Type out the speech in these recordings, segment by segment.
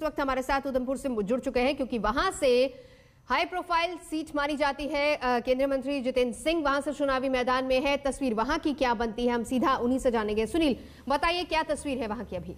इस वक्त हमारे साथ उधमपुर से जुड़ चुके हैं क्योंकि वहां से हाई प्रोफाइल सीट मानी जाती है केंद्रीय मंत्री जितेंद्र सिंह वहां से चुनावी मैदान में है तस्वीर वहां की क्या बनती है हम सीधा उन्हीं से जानेंगे सुनील बताइए क्या तस्वीर है वहां की अभी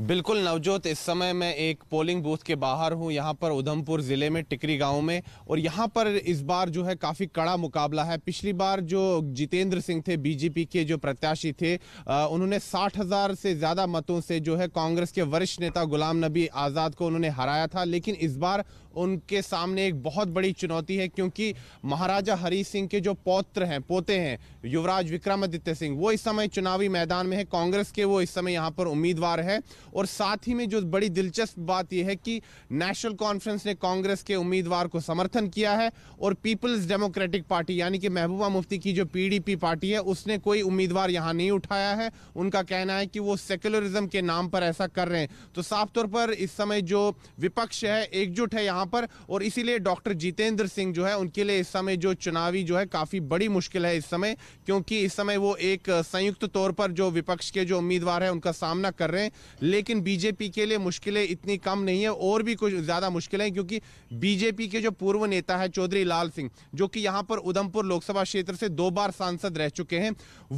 बिल्कुल नवजोत इस समय मैं एक पोलिंग बूथ के बाहर हूँ यहाँ पर उधमपुर ज़िले में टिकरी गांव में और यहाँ पर इस बार जो है काफ़ी कड़ा मुकाबला है पिछली बार जो जितेंद्र सिंह थे बीजेपी के जो प्रत्याशी थे उन्होंने साठ हज़ार से ज़्यादा मतों से जो है कांग्रेस के वरिष्ठ नेता गुलाम नबी आज़ाद को उन्होंने हराया था लेकिन इस बार उनके सामने एक बहुत बड़ी चुनौती है क्योंकि महाराजा हरी सिंह के जो पौत्र हैं पोते हैं युवराज विक्रमादित्य सिंह वो इस समय चुनावी मैदान में है कांग्रेस के वो इस समय यहाँ पर उम्मीदवार है और साथ ही में जो बड़ी दिलचस्प बात यह है कि नेशनल कॉन्फ्रेंस ने कांग्रेस के उम्मीदवार को समर्थन किया है और पीपल्स डेमोक्रेटिक पार्टी यानी कि महबूबा मुफ्ती की जो पीडीपी पार्टी है उसने कोई उम्मीदवार यहाँ नहीं उठाया है उनका कहना है कि वो सेक्युलरिज्म के नाम पर ऐसा कर रहे हैं तो साफ तौर पर इस समय जो विपक्ष है एकजुट है यहाँ वहां पर और इसीलिए डॉक्टर जितेंद्र सिंह जो है उनके लिए इस समय जो चुनावी जो है काफी बड़ी मुश्किल है इस समय क्योंकि इस समय वो एक संयुक्त तौर पर जो विपक्ष के जो उम्मीदवार है उनका सामना कर रहे हैं लेकिन बीजेपी के लिए मुश्किलें इतनी कम नहीं है और भी कुछ ज्यादा मुश्किलें क्योंकि बीजेपी के जो पूर्व नेता है चौधरी लाल सिंह जो कि यहां पर उधमपुर लोकसभा क्षेत्र से दो बार सांसद रह चुके हैं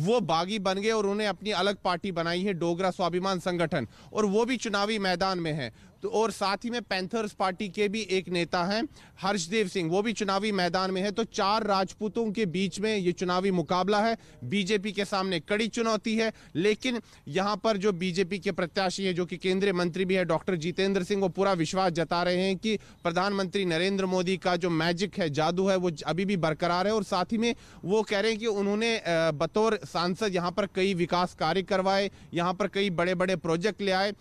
वो बागी बन गए और उन्हें अपनी अलग पार्टी बनाई है डोगरा स्वाभिमान संगठन और वो भी चुनावी मैदान में है तो और साथ ही में पैंथर्स पार्टी के भी एक नेता हैं हर्षदेव सिंह वो भी चुनावी मैदान में है तो चार राजपूतों के बीच में ये चुनावी मुकाबला है बीजेपी के सामने कड़ी चुनौती है लेकिन यहाँ पर जो बीजेपी के प्रत्याशी हैं जो कि केंद्रीय मंत्री भी है डॉक्टर जितेंद्र सिंह वो पूरा विश्वास जता रहे हैं कि प्रधानमंत्री नरेंद्र मोदी का जो मैजिक है जादू है वो अभी भी बरकरार है और साथ ही में वो कह रहे हैं कि उन्होंने बतौर सांसद यहाँ पर कई विकास कार्य करवाए यहाँ पर कई बड़े बड़े प्रोजेक्ट ले आए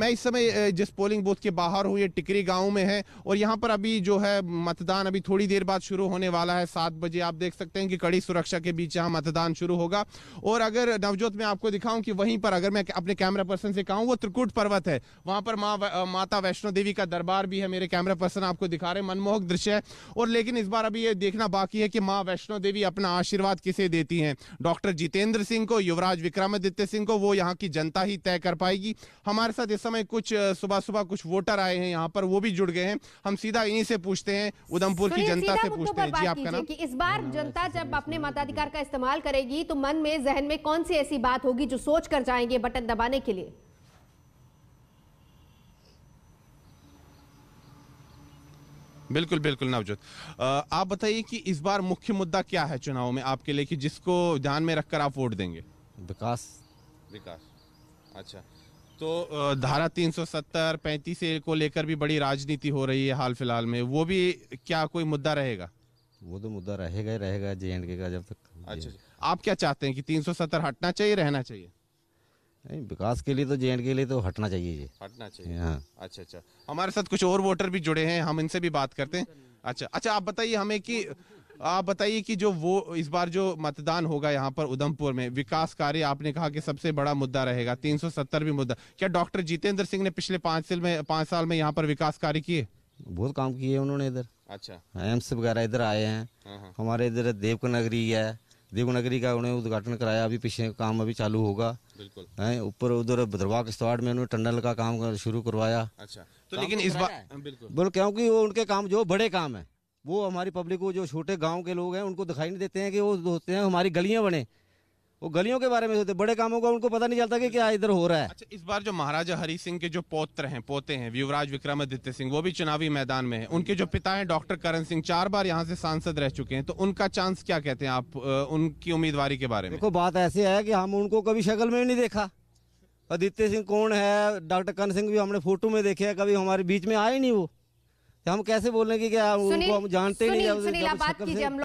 मैं इस समय जिस पोलिंग बूथ के बाहर हुई है टिकरी गांव में है और यहाँ पर अभी जो है मतदान अभी थोड़ी देर बाद शुरू होने वाला है सात बजे आप देख सकते हैं कि कड़ी सुरक्षा के बीच यहाँ मतदान शुरू होगा और अगर नवजोत में आपको दिखाऊं कि वहीं पर अगर मैं अपने कैमरा पर्सन से कहूँ वो त्रिकुट पर्वत है वहां पर माँ माता वैष्णो देवी का दरबार भी है मेरे कैमरा पर्सन आपको दिखा रहे मनमोहक दृश्य है और लेकिन इस बार अभी ये देखना बाकी है कि माँ वैष्णो देवी अपना आशीर्वाद किसे देती है डॉक्टर जितेंद्र सिंह को युवराज विक्रमादित्य सिंह को वो यहाँ की जनता ही तय कर पाएगी हमारे साथ इस समय कुछ सुबह सुबह अलावा कुछ वोटर आए हैं यहाँ पर वो भी जुड़ गए हैं हम सीधा इन्हीं से पूछते हैं उधमपुर की जनता से पूछते हैं जी आपका नाम इस बार हाँ, जनता जब अपने मताधिकार का इस्तेमाल करेगी तो मन में जहन में कौन सी ऐसी बात होगी जो सोच कर जाएंगे बटन दबाने के लिए बिल्कुल बिल्कुल नवजोत आप बताइए कि इस बार मुख्य मुद्दा क्या है चुनाव में आपके लिए कि जिसको ध्यान में रखकर आप वोट देंगे विकास विकास अच्छा तो धारा 370 35 को लेकर भी बड़ी राजनीति हो रही है हाल फिलहाल में वो भी क्या कोई मुद्दा रहेगा वो तो मुद्दा रहेगा ही रहेगा जे एंड के का जब तक अच्छा आप क्या चाहते हैं कि 370 हटना चाहिए रहना चाहिए नहीं विकास के लिए तो जे एंड के लिए तो हटना चाहिए ये हटना चाहिए हाँ अच्छा अच्छा हमारे साथ कुछ और वोटर भी जुड़े हैं हम इनसे भी बात करते हैं अच्छा अच्छा आप बताइए हमें कि आप बताइए कि जो वो इस बार जो मतदान होगा यहाँ पर उधमपुर में विकास कार्य आपने कहा कि सबसे बड़ा मुद्दा रहेगा तीन भी मुद्दा क्या डॉक्टर जितेंद्र सिंह ने पिछले पांच साल में पांच साल में यहाँ पर विकास कार्य किए बहुत काम किए उन्होंने इधर अच्छा एम्स वगैरह इधर आए हैं हाँ, हाँ। हमारे इधर देवकनगरी है देवनगरी का उन्हें उद्घाटन कराया अभी पीछे काम अभी चालू होगा बिल्कुल ऊपर उधर भद्रवा किश्तवाड़ में उन्होंने टनल का काम शुरू करवाया अच्छा तो लेकिन तो इस बार बिल्कुल बोल क्योंकि वो उनके काम जो बड़े काम है वो हमारी पब्लिक को जो छोटे गांव के लोग हैं उनको दिखाई नहीं देते हैं कि वो होते हैं हमारी गलियां बने वो गलियों के बारे में सोचते बड़े कामों का उनको पता नहीं चलता कि क्या इधर हो रहा है अच्छा इस बार जो महाराजा हरी सिंह के जो पोत्र हैं पोते हैं युवराज विक्रमादित्य सिंह वो भी चुनावी मैदान में है उनके जो पिता हैं डॉक्टर करण सिंह चार बार यहाँ से सांसद रह चुके हैं तो उनका चांस क्या कहते हैं आप उनकी उम्मीदवारी के बारे में देखो बात ऐसी है कि हम उनको कभी शक्ल में नहीं देखा आदित्य सिंह कौन है डॉक्टर करण सिंह भी हमने फोटो में देखे है कभी हमारे बीच में आए नहीं वो हम कैसे बोलेंगे कि हम जानते नहीं सुनील